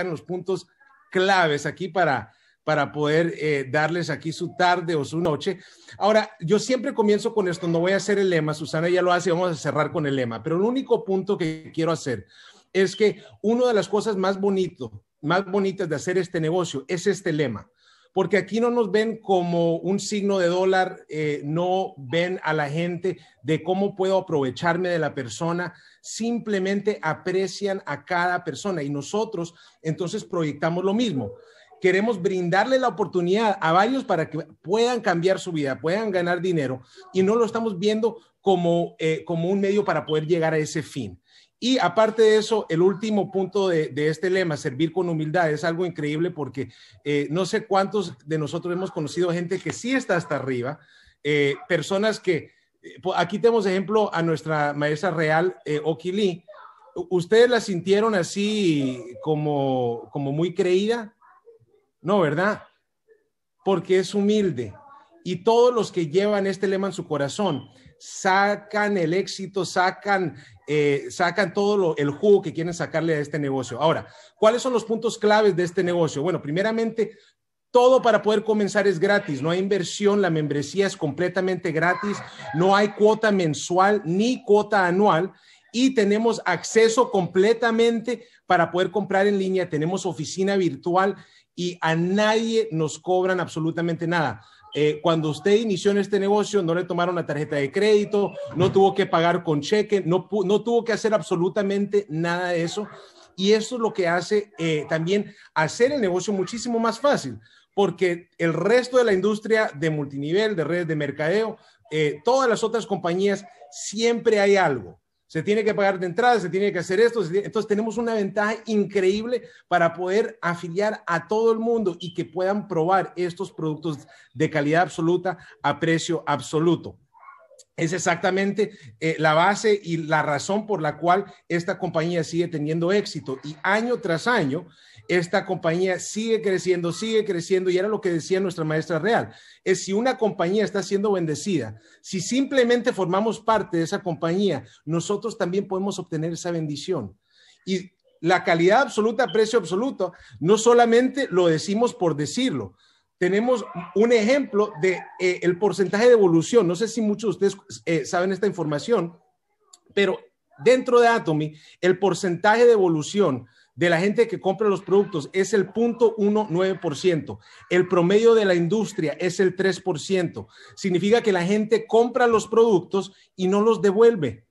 en los puntos claves aquí para, para poder eh, darles aquí su tarde o su noche. Ahora, yo siempre comienzo con esto, no voy a hacer el lema, Susana ya lo hace, vamos a cerrar con el lema, pero el único punto que quiero hacer es que una de las cosas más bonito, más bonitas de hacer este negocio es este lema porque aquí no nos ven como un signo de dólar, eh, no ven a la gente de cómo puedo aprovecharme de la persona, simplemente aprecian a cada persona y nosotros entonces proyectamos lo mismo. Queremos brindarle la oportunidad a varios para que puedan cambiar su vida, puedan ganar dinero y no lo estamos viendo como eh, un medio para poder llegar a ese fin. Y aparte de eso, el último punto de, este lema, servir con humildad, es algo increíble porque eh, no sé cuántos de nosotros hemos conocido gente que sí está hasta arriba, eh, personas que, eh, aquí tenemos ejemplo a nuestra maestra real, Okili. ¿Ustedes la sintieron así como, como muy creída? No, ¿verdad? Porque es humilde. Y todos los que llevan este lema en su corazón sacan el éxito, sacan, eh, todo el jugo que quieren sacarle a este negocio. Ahora, ¿cuáles son los puntos claves de este negocio? Bueno, primeramente, todo para poder comenzar es gratis, no hay inversión, la membresía es completamente gratis, no hay cuota mensual ni cuota anual y tenemos acceso completamente para poder comprar en línea, tenemos oficina virtual y a nadie nos cobran absolutamente nada. Eh, cuando usted inició en este negocio, no le tomaron la tarjeta de crédito, no tuvo que pagar con cheque, no, no tuvo que hacer absolutamente nada de eso. Y eso es lo que hace eh, también hacer el negocio muchísimo más fácil, porque el resto de la industria de multinivel, de redes de mercadeo, eh, todas las otras compañías, siempre hay algo se tiene que pagar de entrada, se tiene que hacer esto. Entonces tenemos una ventaja increíble para poder afiliar a todo el mundo y que puedan probar estos productos de calidad absoluta a precio absoluto. Es exactamente eh, la base y la razón por la cual esta compañía sigue teniendo éxito. Y año tras año, esta compañía sigue creciendo, sigue creciendo, y era lo que decía nuestra maestra real, es si una compañía está siendo bendecida, si simplemente formamos parte de esa compañía, nosotros también podemos obtener esa bendición. Y la calidad absoluta, precio absoluto, no solamente lo decimos por decirlo, tenemos un ejemplo de eh, el porcentaje de evolución. No sé si muchos de ustedes eh, saben esta información, pero dentro de Atomy, el porcentaje de evolución de la gente que compra los productos es el 0.19%. El promedio de la industria es el 3%. Significa que la gente compra los productos y no los devuelve.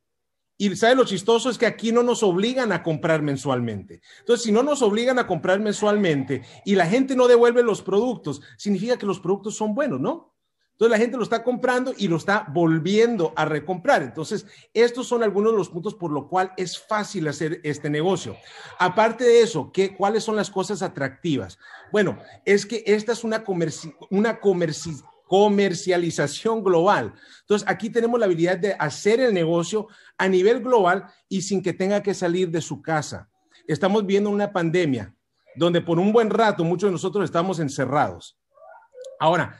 Y sabe lo chistoso es que aquí no nos obligan a comprar mensualmente. Entonces, si no nos obligan a comprar mensualmente y la gente no devuelve los productos, significa que los productos son buenos, ¿no? Entonces la gente lo está comprando y lo está volviendo a recomprar. Entonces, estos son algunos de los puntos por lo cual es fácil hacer este negocio. Aparte de eso, ¿qué, ¿cuáles son las cosas atractivas? Bueno, es que esta es una, una comercialización global. Entonces, aquí tenemos la habilidad de hacer el negocio a nivel global y sin que tenga que salir de su casa. Estamos viendo una pandemia donde por un buen rato muchos de nosotros estamos encerrados. Ahora,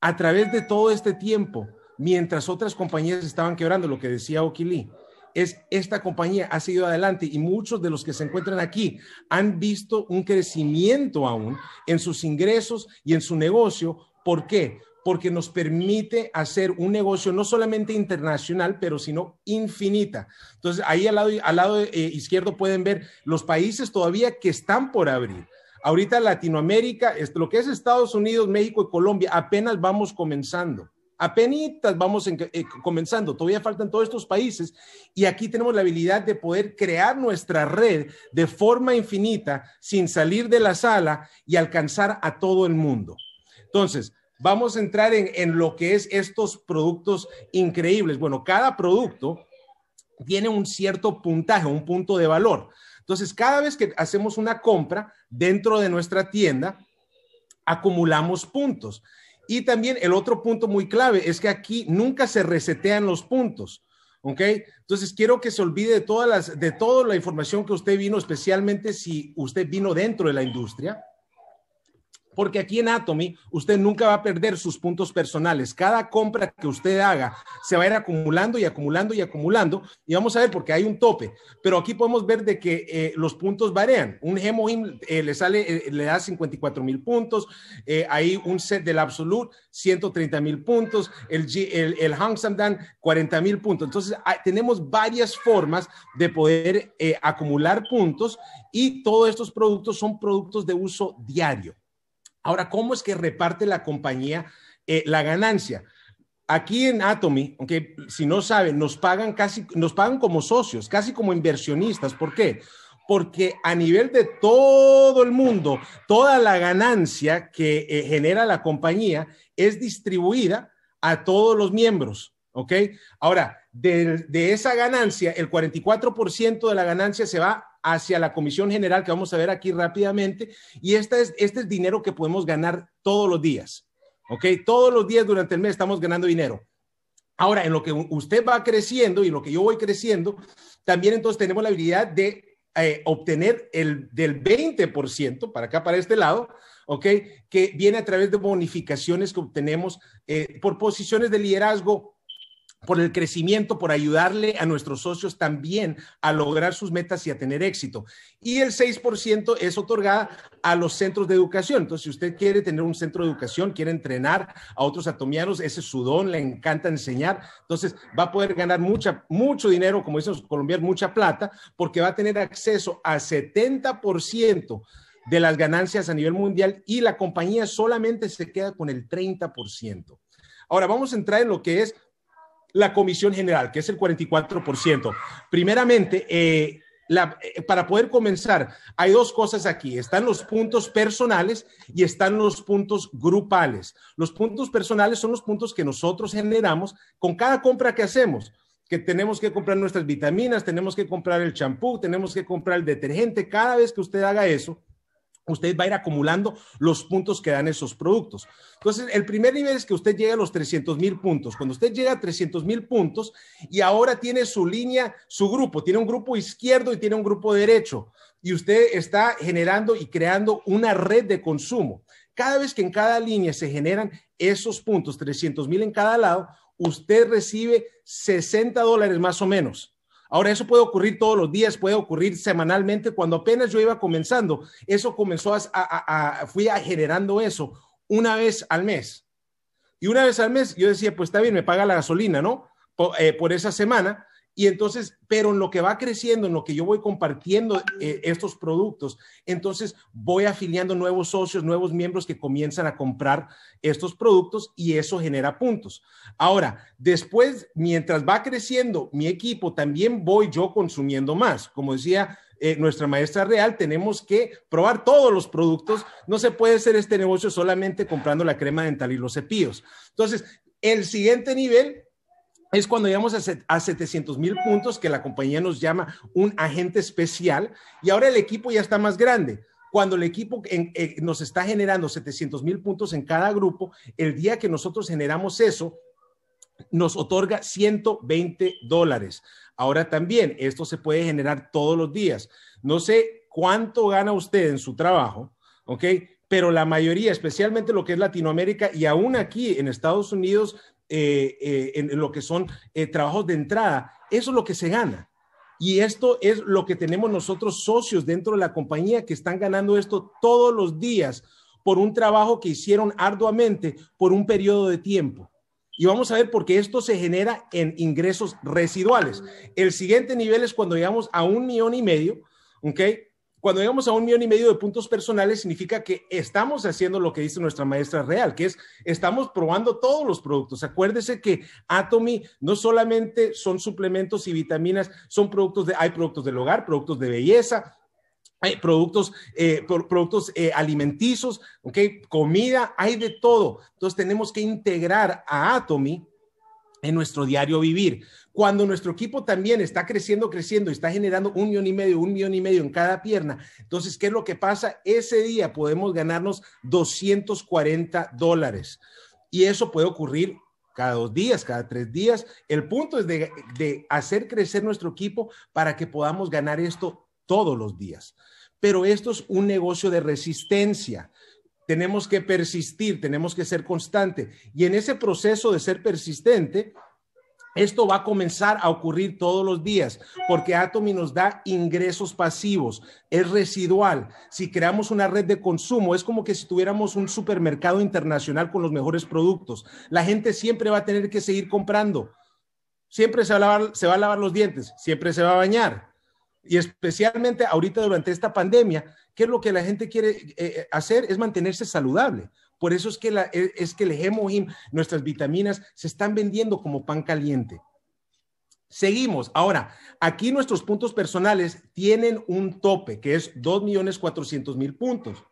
a través de todo este tiempo, mientras otras compañías estaban quebrando, lo que decía Okili, es esta compañía ha seguido adelante y muchos de los que se encuentran aquí han visto un crecimiento aún en sus ingresos y en su negocio. ¿Por qué? Porque nos permite hacer un negocio no solamente internacional, pero sino infinita. Entonces, ahí al lado, eh, izquierdo pueden ver los países todavía que están por abrir Ahorita Latinoamérica, lo que es Estados Unidos, México y Colombia, apenas vamos comenzando. Apenitas vamos eh, comenzando, todavía faltan todos estos países y aquí tenemos la habilidad de poder crear nuestra red de forma infinita sin salir de la sala y alcanzar a todo el mundo. Entonces, vamos a entrar en, en lo que es estos productos increíbles. Bueno, cada producto tiene un cierto puntaje, un punto de valor. Entonces, cada vez que hacemos una compra dentro de nuestra tienda, acumulamos puntos. Y también el otro punto muy clave es que aquí nunca se resetean los puntos. ¿Ok? Entonces quiero que se olvide de, todas las, de toda la información que usted vino, especialmente si usted vino dentro de la industria. Porque aquí en Atomy usted nunca va a perder sus puntos personales. Cada compra que usted haga se va a ir acumulando y acumulando y acumulando. Y vamos a ver porque hay un tope. Pero aquí podemos ver de que eh, los puntos varían. Un Hemohim eh, le sale, eh, le da 54 mil puntos. hay un set del Absolute, 130 mil puntos. El, el, el Dan, 40 mil puntos. Entonces tenemos varias formas de poder acumular puntos y todos estos productos son productos de uso diario. Ahora, ¿cómo es que reparte la compañía eh, la ganancia? Aquí en Atomy, aunque si no saben, nos pagan casi, nos pagan como socios, casi como inversionistas. ¿Por qué? porque a nivel de todo el mundo, toda la ganancia que eh, genera la compañía es distribuida a todos los miembros, ¿ok? Ahora, de, de esa ganancia, el 44% de la ganancia se va hacia la Comisión General, que vamos a ver aquí rápidamente, y este es, este dinero que podemos ganar todos los días, ¿ok? Todos los días durante el mes estamos ganando dinero. Ahora, en lo que usted va creciendo y lo que yo voy creciendo, también entonces tenemos la habilidad de eh, obtener el del 20% para acá, para este lado, ¿ok? Que viene a través de bonificaciones que obtenemos eh, por posiciones de liderazgo por el crecimiento, por ayudarle a nuestros socios también a lograr sus metas y a tener éxito. Y el 6% es otorgada a los centros de educación. Entonces, si usted quiere tener un centro de educación, quiere entrenar a otros atomianos, ese es su don, le encanta enseñar, entonces va a poder ganar mucha, mucho dinero, como dicen los colombianos, mucha plata, porque va a tener acceso a 70% de las ganancias a nivel mundial y la compañía solamente se queda con el 30%. Ahora vamos a entrar en lo que es la comisión general, que es el 44%. Primeramente, eh, eh, para poder comenzar, hay dos cosas aquí. Están los puntos personales y están los puntos grupales. Los puntos personales son los puntos que nosotros generamos con cada compra que hacemos que tenemos que comprar nuestras vitaminas, tenemos que comprar el champú, tenemos que comprar el detergente. Cada vez que usted haga eso, usted va a ir acumulando los puntos que dan esos productos. Entonces, el primer nivel es que usted llegue a los 300 mil puntos. Cuando usted llega a 300 mil puntos y ahora tiene su línea, su grupo, tiene un grupo izquierdo y tiene un grupo derecho, y usted está generando y creando una red de consumo. Cada vez que en cada línea se generan esos puntos, 300 mil en cada lado, usted recibe 60 dólares más o menos Ahora, eso puede ocurrir todos los días, puede ocurrir semanalmente. Cuando apenas yo iba comenzando, eso comenzó a, a, fui a generando eso una vez al mes. Y una vez al mes yo decía, pues está bien, me paga la gasolina, ¿no? Eh, por esa semana, y entonces, pero en lo que va creciendo, en lo que yo voy compartiendo eh, estos productos, entonces voy afiliando nuevos socios, nuevos miembros que comienzan a comprar estos productos y eso genera puntos. Ahora, después, mientras va creciendo mi equipo, también voy yo consumiendo más. Como decía eh, nuestra maestra real, tenemos que probar todos los productos. No se puede hacer este negocio solamente comprando la crema dental y los cepillos. Entonces, el siguiente nivel es cuando llegamos a, 700 mil puntos que la compañía nos llama un agente especial y ahora el equipo ya está más grande. Cuando el equipo eh, nos está generando 700 mil puntos en cada grupo, el día que nosotros generamos eso, nos otorga 120 dólares. Ahora también, esto se puede generar todos los días. No sé cuánto gana usted en su trabajo, ¿ok? pero la mayoría, especialmente lo que es Latinoamérica y aún aquí en Estados Unidos, eh, eh, en lo que son eh, trabajos de entrada. Eso es lo que se gana. Y esto es lo que tenemos nosotros socios dentro de la compañía que están ganando esto todos los días por un trabajo que hicieron arduamente por un periodo de tiempo. Y vamos a ver por qué esto se genera en ingresos residuales. El siguiente nivel es cuando llegamos a un millón y medio, ¿ok? Cuando llegamos a un millón y medio de puntos personales, significa que estamos haciendo lo que dice nuestra maestra real, que es estamos probando todos los productos. Acuérdese que Atomy no solamente son suplementos y vitaminas, son productos de, hay productos del hogar, productos de belleza, hay productos, eh, productos eh, alimenticios, comida, hay de todo. Entonces tenemos que integrar a Atomy en nuestro diario vivir. Cuando nuestro equipo también está creciendo, creciendo y está generando un millón y medio, un millón y medio en cada pierna, entonces, ¿qué es lo que pasa? Ese día podemos ganarnos 240 dólares. Y eso puede ocurrir cada dos días, cada tres días. El punto es de, de hacer crecer nuestro equipo para que podamos ganar esto todos los días. Pero esto es un negocio de resistencia tenemos que persistir, tenemos que ser constante. Y en ese proceso de ser persistente, esto va a comenzar a ocurrir todos los días porque Atomy nos da ingresos pasivos, es residual. Si creamos una red de consumo, es como que si tuviéramos un supermercado internacional con los mejores productos. La gente siempre va a tener que seguir comprando, siempre se va a lavar, se va a lavar los dientes, siempre se va a bañar. Y especialmente ahorita durante esta pandemia, ¿Qué es lo que la gente quiere eh, eh, hacer? Es mantenerse saludable. Por eso es que, eh, es que el hemohim, nuestras vitaminas, se están vendiendo como pan caliente. Seguimos. Ahora, aquí nuestros puntos personales tienen un tope, que es 2.400.000 puntos.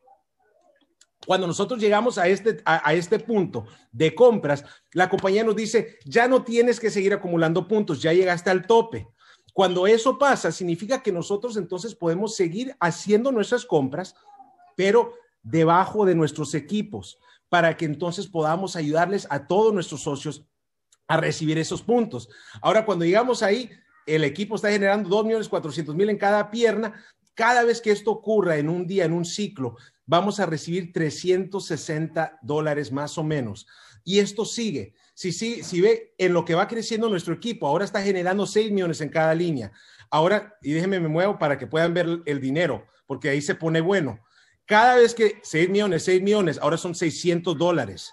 Cuando nosotros llegamos a este, a este punto de compras, la compañía nos dice, ya no tienes que seguir acumulando puntos, ya llegaste al tope cuando eso pasa, significa que nosotros entonces podemos seguir haciendo nuestras compras, pero debajo de nuestros equipos, para que entonces podamos ayudarles a todos nuestros socios a recibir esos puntos. Ahora, cuando llegamos ahí, el equipo está generando 2.400.000 en cada pierna. Cada vez que esto ocurra en un día, en un ciclo, vamos a recibir 360 dólares más o menos. Y esto sigue si, ve en lo que va creciendo nuestro equipo, ahora está generando 6 millones en cada línea. Ahora, y déjenme me muevo para que puedan ver el dinero, porque ahí se pone bueno. Cada vez que 6 millones, 6 millones, ahora son 600 dólares.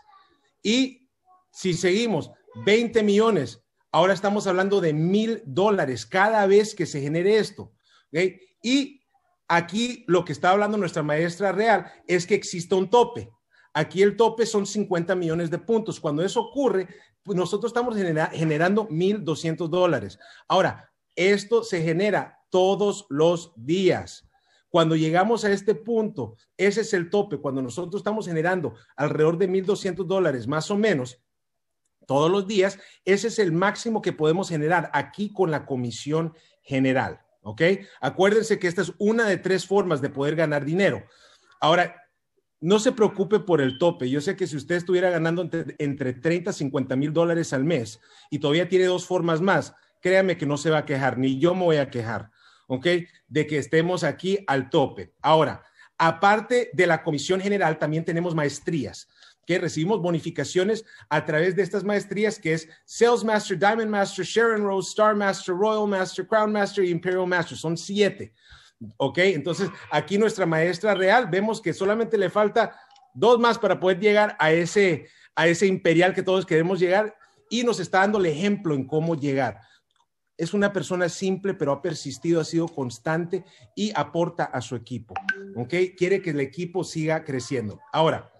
Y si seguimos, 20 millones, ahora estamos hablando de mil dólares cada vez que se genere esto. Y aquí lo que está hablando nuestra maestra real es que existe un tope. Aquí el tope son 50 millones de puntos. Cuando eso ocurre, pues nosotros estamos generando 1.200 dólares. Ahora, esto se genera todos los días. Cuando llegamos a este punto, ese es el tope. Cuando nosotros estamos generando alrededor de 1.200 dólares más o menos todos los días, ese es el máximo que podemos generar aquí con la comisión general. ¿Ok? Acuérdense que esta es una de tres formas de poder ganar dinero. Ahora, no se preocupe por el tope. Yo sé que si usted estuviera ganando entre, 30 y 50 mil dólares al mes y todavía tiene dos formas más, créame que no se va a quejar, ni yo me voy a quejar, ¿ok? De que estemos aquí al tope. Ahora, aparte de la Comisión General, también tenemos maestrías que recibimos bonificaciones a través de estas maestrías que es Sales Master, Diamond Master, Sharon Rose, Star Master, Royal Master, Crown Master y Imperial Master. Son siete. ¿Ok? Entonces, aquí nuestra maestra real, vemos que solamente le falta dos más para poder llegar a ese, a ese imperial que todos queremos llegar y nos está dando el ejemplo en cómo llegar. Es una persona simple, pero ha persistido, ha sido constante y aporta a su equipo. ¿Ok? Quiere que el equipo siga creciendo. Ahora,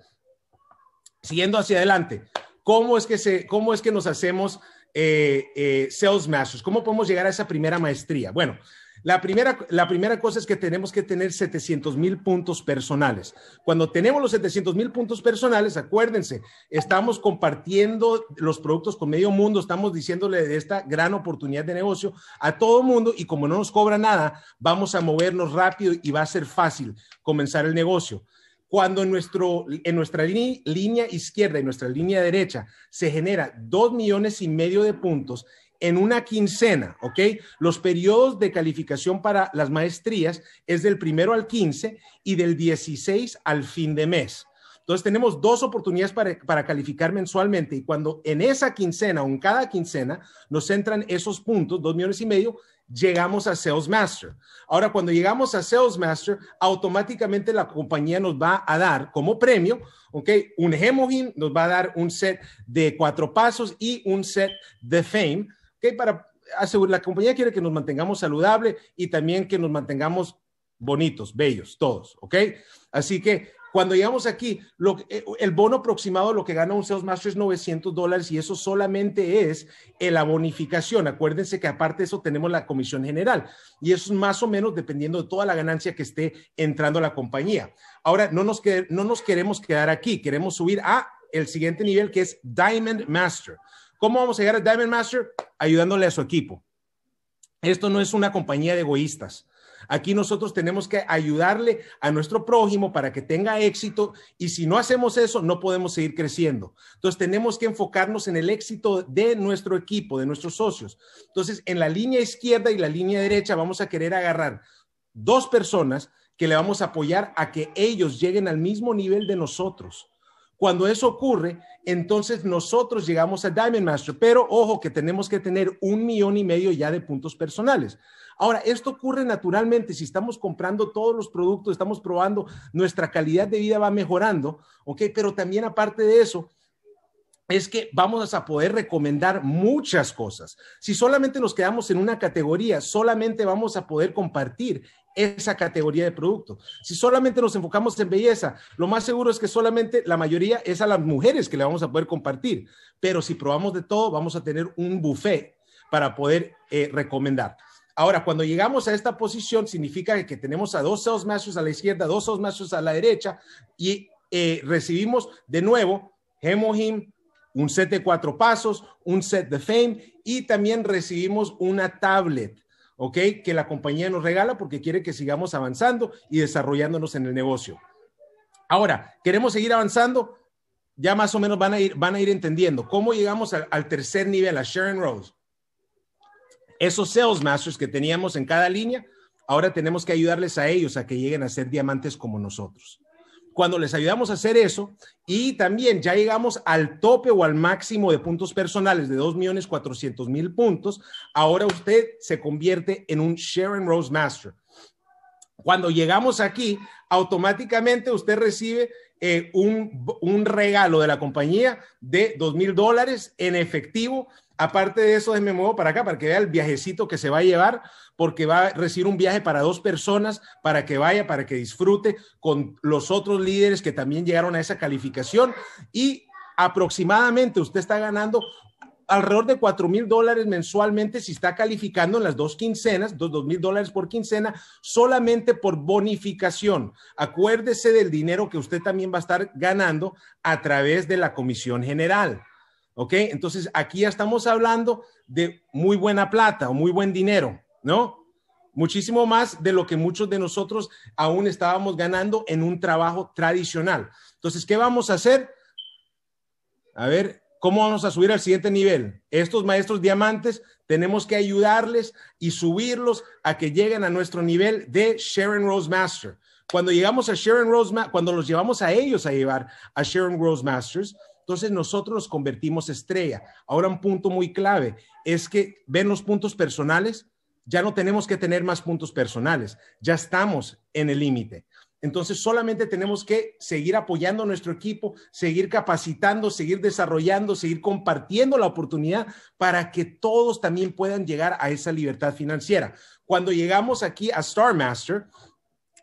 siguiendo hacia adelante, ¿cómo es que, se, cómo es que nos hacemos eh, eh sales masters? ¿Cómo podemos llegar a esa primera maestría? Bueno, la primera, la primera cosa es que tenemos que tener 700 mil puntos personales. Cuando tenemos los 700 mil puntos personales, acuérdense, estamos compartiendo los productos con medio mundo, estamos diciéndole de esta gran oportunidad de negocio a todo mundo y como no nos cobra nada, vamos a movernos rápido y va a ser fácil comenzar el negocio cuando en, nuestro, en nuestra línea izquierda y nuestra línea derecha se genera dos millones y medio de puntos en una quincena, ¿ok? Los periodos de calificación para las maestrías es del primero al 15 y del 16 al fin de mes. Entonces tenemos dos oportunidades para, para, calificar mensualmente y cuando en esa quincena o en cada quincena nos entran esos puntos, dos millones y medio, llegamos a Sales Master. Ahora, cuando llegamos a Sales Master, automáticamente la compañía nos va a dar como premio, ¿ok? Un Hemogin nos va a dar un set de cuatro pasos y un set de Fame que Para asegurar, la compañía quiere que nos mantengamos saludable y también que nos mantengamos bonitos, bellos, todos, ¿ok? Así que cuando llegamos aquí, eh, el bono aproximado de lo que gana un Sales Master es 900 dólares y eso solamente es la bonificación. Acuérdense que aparte de eso tenemos la comisión general y eso es más o menos dependiendo de toda la ganancia que esté entrando a la compañía. Ahora, no nos, no nos queremos quedar aquí, queremos subir a el siguiente nivel que es Diamond Master. ¿Cómo vamos a llegar a Diamond Master? Ayudándole a su equipo. Esto no es una compañía de egoístas. Aquí nosotros tenemos que ayudarle a nuestro prójimo para que tenga éxito y si no hacemos eso, no podemos seguir creciendo. Entonces, tenemos que enfocarnos en el éxito de nuestro equipo, de nuestros socios. Entonces, en la línea izquierda y la línea derecha vamos a querer agarrar dos personas que le vamos a apoyar a que ellos lleguen al mismo nivel de nosotros. Cuando eso ocurre, entonces nosotros llegamos a Diamond Master. Pero ojo que tenemos que tener un millón y medio ya de puntos personales. Ahora, esto ocurre naturalmente si estamos comprando todos los productos, estamos probando, nuestra calidad de vida va mejorando, ¿ok? Pero también aparte de eso, es que vamos a poder recomendar muchas cosas. Si solamente nos quedamos en una categoría, solamente vamos a poder compartir esa categoría de producto. Si solamente nos enfocamos en belleza, lo más seguro es que solamente la mayoría es a las mujeres que le vamos a poder compartir, pero si probamos de todo, vamos a tener un buffet para poder eh, recomendar. Ahora, cuando llegamos a esta posición, significa que tenemos a dos sales a la izquierda, dos sales a la derecha y eh, recibimos de nuevo Hemohim, un set de cuatro pasos, un set de fame y también recibimos una tablet, ¿ok? Que la compañía nos regala porque quiere que sigamos avanzando y desarrollándonos en el negocio. Ahora, queremos seguir avanzando. Ya más o menos van a ir, van a ir entendiendo cómo llegamos al, tercer nivel, a Sharon Rose. Esos sales masters que teníamos en cada línea, ahora tenemos que ayudarles a ellos a que lleguen a ser diamantes como nosotros cuando les ayudamos a hacer eso y también ya llegamos al tope o al máximo de puntos personales de 2.400.000 puntos, ahora usted se convierte en un Sharon Rose Master. Cuando llegamos aquí, automáticamente usted recibe eh, un, regalo de la compañía de 2.000 dólares en efectivo Aparte de eso, me muevo para acá para que vea el viajecito que se va a llevar, porque va a recibir un viaje para dos personas, para que vaya, para que disfrute con los otros líderes que también llegaron a esa calificación. Y aproximadamente usted está ganando alrededor de 4 mil dólares mensualmente si está calificando en las dos quincenas, dos mil dólares por quincena, solamente por bonificación. Acuérdese del dinero que usted también va a estar ganando a través de la comisión general. Entonces aquí ya estamos hablando de muy buena plata o muy buen dinero, ¿no? Muchísimo más de lo que muchos de nosotros aún estábamos ganando en un trabajo tradicional. Entonces, ¿qué vamos a hacer? A ver, ¿cómo vamos a subir al siguiente nivel? Estos maestros diamantes tenemos que ayudarles y subirlos a que lleguen a nuestro nivel de Sharon Rose Master. Cuando llegamos a Sharon Rose, cuando los llevamos a ellos a llevar a Sharon Rose Masters, entonces nosotros convertimos estrella. Ahora un punto muy clave es que ven los puntos personales, ya no tenemos que tener más puntos personales, ya estamos en el límite. Entonces solamente tenemos que seguir apoyando a nuestro equipo, seguir capacitando, seguir desarrollando, seguir compartiendo la oportunidad para que todos también puedan llegar a esa libertad financiera. Cuando llegamos aquí a Star Master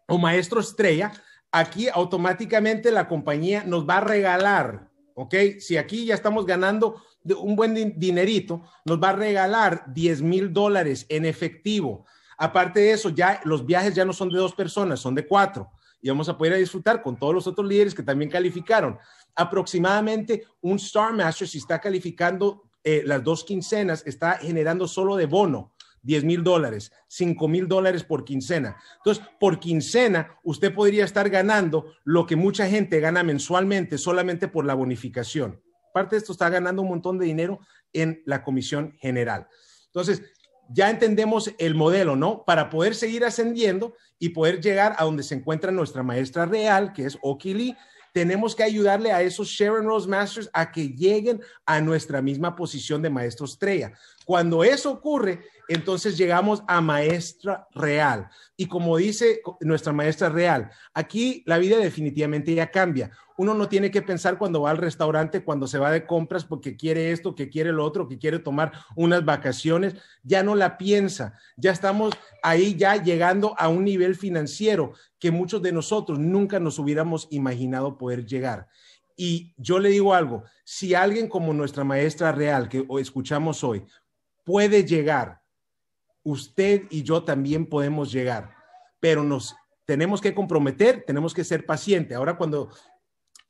o Maestro Estrella, aquí automáticamente la compañía nos va a regalar ¿ok? Si aquí ya estamos ganando un buen dinerito, nos va a regalar 10 mil dólares en efectivo. Aparte de eso, ya los viajes ya no son de dos personas, son de cuatro. Y vamos a poder disfrutar con todos los otros líderes que también calificaron. Aproximadamente un Star Master, si está calificando eh, las dos quincenas, está generando solo de bono 10 mil dólares, 5 mil dólares por quincena. Entonces, por quincena, usted podría estar ganando lo que mucha gente gana mensualmente solamente por la bonificación. Parte de esto está ganando un montón de dinero en la comisión general. Entonces, ya entendemos el modelo, ¿no? Para poder seguir ascendiendo y poder llegar a donde se encuentra nuestra maestra real, que es Okili, tenemos que ayudarle a esos Sharon Rose Masters a que lleguen a nuestra misma posición de maestro estrella. Cuando eso ocurre, entonces llegamos a maestra real. Y como dice nuestra maestra real, aquí la vida definitivamente ya cambia. Uno no tiene que pensar cuando va al restaurante, cuando se va de compras, porque quiere esto, que quiere lo otro, que quiere tomar unas vacaciones. Ya no la piensa. Ya estamos ahí ya llegando a un nivel financiero que muchos de nosotros nunca nos hubiéramos imaginado poder llegar. Y yo le digo algo, si alguien como nuestra maestra real que escuchamos hoy puede llegar. Usted y yo también podemos llegar, pero nos tenemos que comprometer, tenemos que ser paciente. Ahora cuando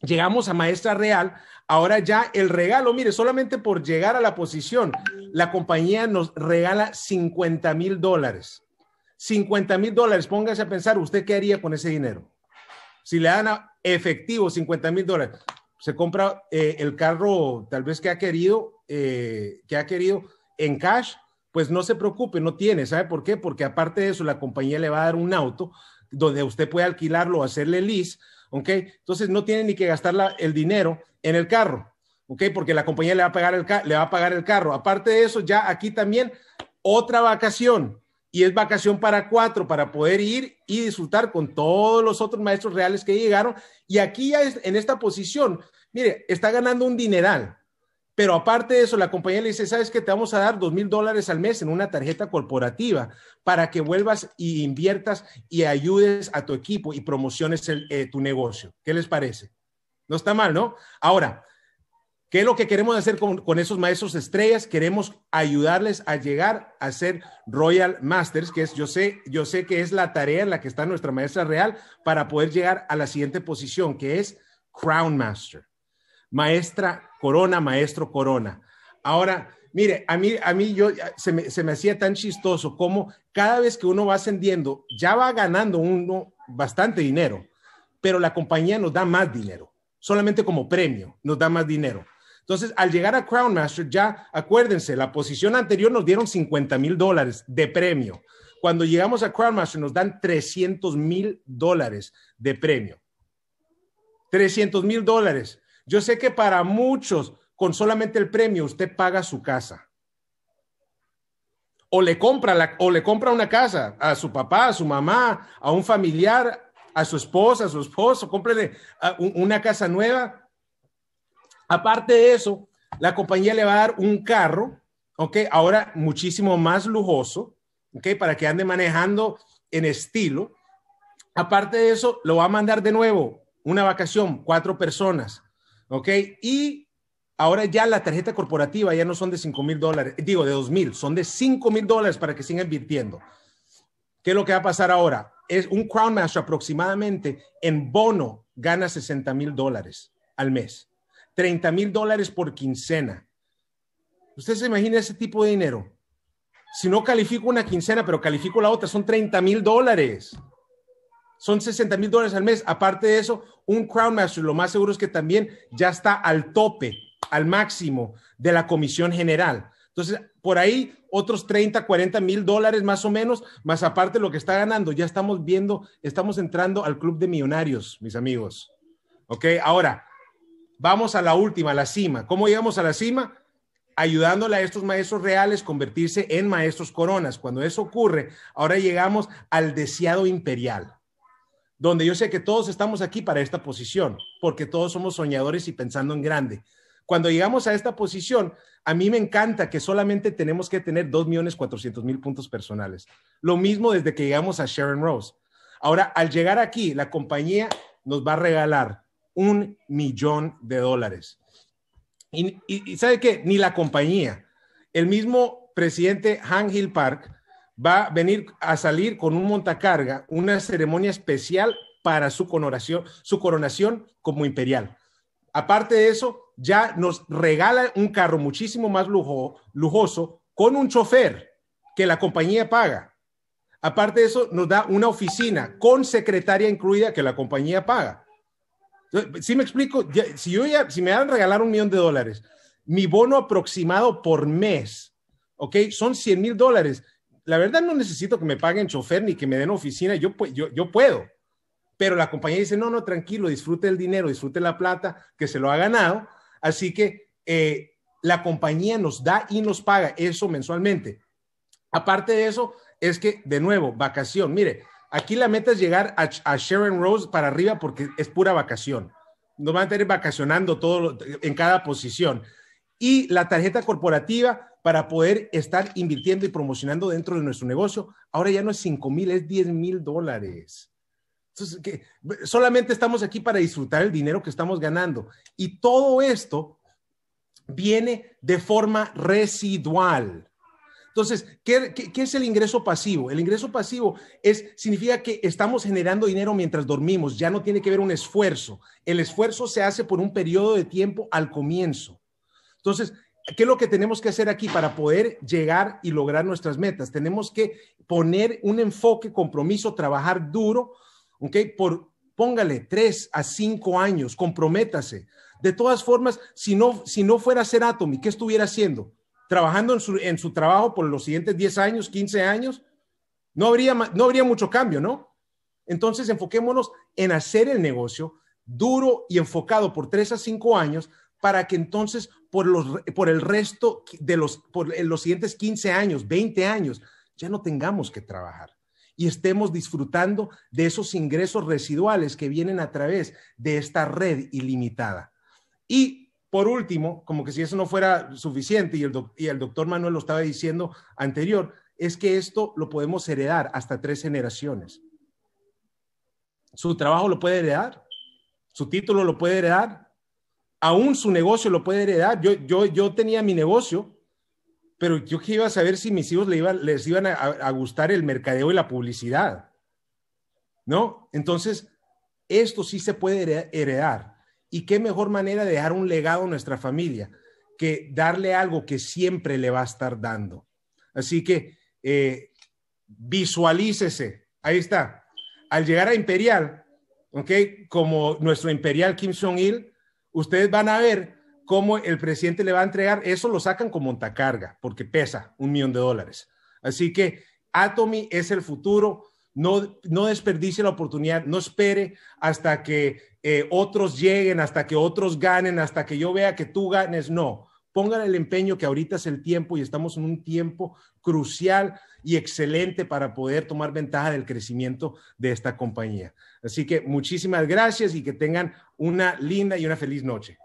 llegamos a maestra real, ahora ya el regalo, mire, solamente por llegar a la posición, la compañía nos regala 50 mil dólares. 50 mil dólares, póngase a pensar, ¿usted qué haría con ese dinero? Si le dan efectivo 50 mil dólares, se compra eh, el carro tal vez que ha querido, eh, que ha querido, en cash, pues no se preocupe, no tiene. ¿Sabe por qué? Porque aparte de eso, la compañía le va a dar un auto donde usted puede alquilarlo o hacerle lease, ¿ok? Entonces no tiene ni que gastar el dinero en el carro, ¿ok? Porque la compañía le va, a pagar el, le va a pagar el carro. Aparte de eso, ya aquí también otra vacación y es vacación para cuatro para poder ir y disfrutar con todos los otros maestros reales que llegaron. Y aquí ya es, en esta posición, mire, está ganando un dineral pero aparte de eso, la compañía le dice, sabes qué? te vamos a dar dos mil dólares al mes en una tarjeta corporativa para que vuelvas y inviertas y ayudes a tu equipo y promociones eh, tu negocio. ¿Qué les parece? No está mal, ¿no? Ahora, ¿qué es lo que queremos hacer con, con esos maestros estrellas? Queremos ayudarles a llegar a ser Royal Masters, que es, yo sé, yo sé que es la tarea en la que está nuestra maestra real para poder llegar a la siguiente posición, que es Crown Master maestra Corona, maestro Corona. Ahora, mire, a mí, yo, se me, hacía tan chistoso como cada vez que uno va ascendiendo, ya va ganando uno bastante dinero, pero la compañía nos da más dinero, solamente como premio, nos da más dinero. Entonces, al llegar a Crown Master, ya acuérdense, la posición anterior nos dieron 50 mil dólares de premio. Cuando llegamos a Crown Master, nos dan 300 mil dólares de premio. 300 mil dólares. Yo sé que para muchos, con solamente el premio, usted paga su casa. O le, compra o le compra una casa a su papá, a su mamá, a un familiar, a su esposa, a su esposo, cómprele una casa nueva. Aparte de eso, la compañía le va a dar un carro, okay, Ahora muchísimo más lujoso, Para que ande manejando en estilo. Aparte de eso, lo va a mandar de nuevo, una vacación, cuatro personas. ¿ok? Y ahora ya la tarjeta corporativa ya no son de 5 mil dólares, digo, de 2 mil, son de 5 mil dólares para que sigan invirtiendo. ¿Qué es lo que va a pasar ahora? Es un Crown Master aproximadamente en bono gana 60 mil dólares al mes, 30 mil dólares por quincena. ¿Usted se imagina ese tipo de dinero? Si no califico una quincena, pero califico la otra, son 30 mil dólares. Son 60 mil dólares al mes. Aparte de eso, un Crown Master lo más seguro es que también ya está al tope, al máximo de la comisión general. Entonces, por ahí otros 30, 40 mil dólares más o menos, más aparte lo que está ganando. Ya estamos viendo, estamos entrando al club de millonarios, mis amigos. ¿Ok? Ahora, vamos a la última, a la cima. ¿Cómo llegamos a la cima? ayudándole a estos maestros reales convertirse en maestros coronas. Cuando eso ocurre, ahora llegamos al deseado imperial donde yo sé que todos estamos aquí para esta posición, porque todos somos soñadores y pensando en grande. Cuando llegamos a esta posición, a mí me encanta que solamente tenemos que tener 2.400.000 puntos personales. Lo mismo desde que llegamos a Sharon Rose. Ahora, al llegar aquí, la compañía nos va a regalar un millón de dólares. Y, sabe que Ni la compañía. El mismo presidente Han Hill Park va a venir a salir con un montacarga, una ceremonia especial para su coronación, su coronación como imperial. Aparte de eso, ya nos regala un carro muchísimo más lujo, lujoso con un chofer que la compañía paga. Aparte de eso, nos da una oficina con secretaria incluida que la compañía paga. Si me explico, si, yo si me dan regalar un millón de dólares, mi bono aproximado por mes, ¿ok? Son 100 mil dólares la verdad no necesito que me paguen chofer ni que me den oficina, yo, puedo. Pero la compañía dice, no, no, tranquilo, disfrute el dinero, disfrute la plata que se lo ha ganado. Así que eh, la compañía nos da y nos paga eso mensualmente. Aparte de eso, es que, de nuevo, vacación. Mire, aquí la meta es llegar a, Sharon Rose para arriba porque es pura vacación. Nos van a tener vacacionando todo en cada posición. Y la tarjeta corporativa, para poder estar invirtiendo y promocionando dentro de nuestro negocio. Ahora ya no es 5 mil, es 10 mil dólares. Entonces, solamente estamos aquí para disfrutar el dinero que estamos ganando. Y todo esto viene de forma residual. Entonces, ¿qué, es el ingreso pasivo? El ingreso pasivo es, significa que estamos generando dinero mientras dormimos, ya no tiene que ver un esfuerzo. El esfuerzo se hace por un periodo de tiempo al comienzo. Entonces, ¿Qué es lo que tenemos que hacer aquí para poder llegar y lograr nuestras metas? Tenemos que poner un enfoque, compromiso, trabajar duro, ¿ok? Por, póngale, tres a cinco años, comprométase. De todas formas, si no, si no fuera a ser Atomy, ¿qué estuviera haciendo? Trabajando en su, trabajo por los siguientes 10 años, 15 años, no habría, no habría mucho cambio, ¿no? Entonces, enfoquémonos en hacer el negocio duro y enfocado por tres a cinco años para que entonces por, los, por el resto de los, por los siguientes 15 años, 20 años, ya no tengamos que trabajar y estemos disfrutando de esos ingresos residuales que vienen a través de esta red ilimitada. Y por último, como que si eso no fuera suficiente, y el, y el doctor Manuel lo estaba diciendo anterior, es que esto lo podemos heredar hasta tres generaciones. Su trabajo lo puede heredar, su título lo puede heredar, aún su negocio lo puede heredar. Yo, yo, yo tenía mi negocio, pero yo que iba a saber si mis hijos les, les iban a, gustar el mercadeo y la publicidad. ¿No? Entonces, esto sí se puede heredar. ¿Y qué mejor manera de dar un legado a nuestra familia que darle algo que siempre le va a estar dando? Así que eh, visualícese. Ahí está. Al llegar a Imperial, ¿ok? Como nuestro Imperial Kim Jong-il, ustedes van a ver cómo el presidente le va a entregar, eso lo sacan con montacarga, porque pesa un millón de dólares. Así que Atomy es el futuro, no, no desperdicie la oportunidad, no espere hasta que eh, otros lleguen, hasta que otros ganen, hasta que yo vea que tú ganes, no. Pongan el empeño que ahorita es el tiempo y estamos en un tiempo crucial y excelente para poder tomar ventaja del crecimiento de esta compañía. Así que muchísimas gracias y que tengan una linda y una feliz noche.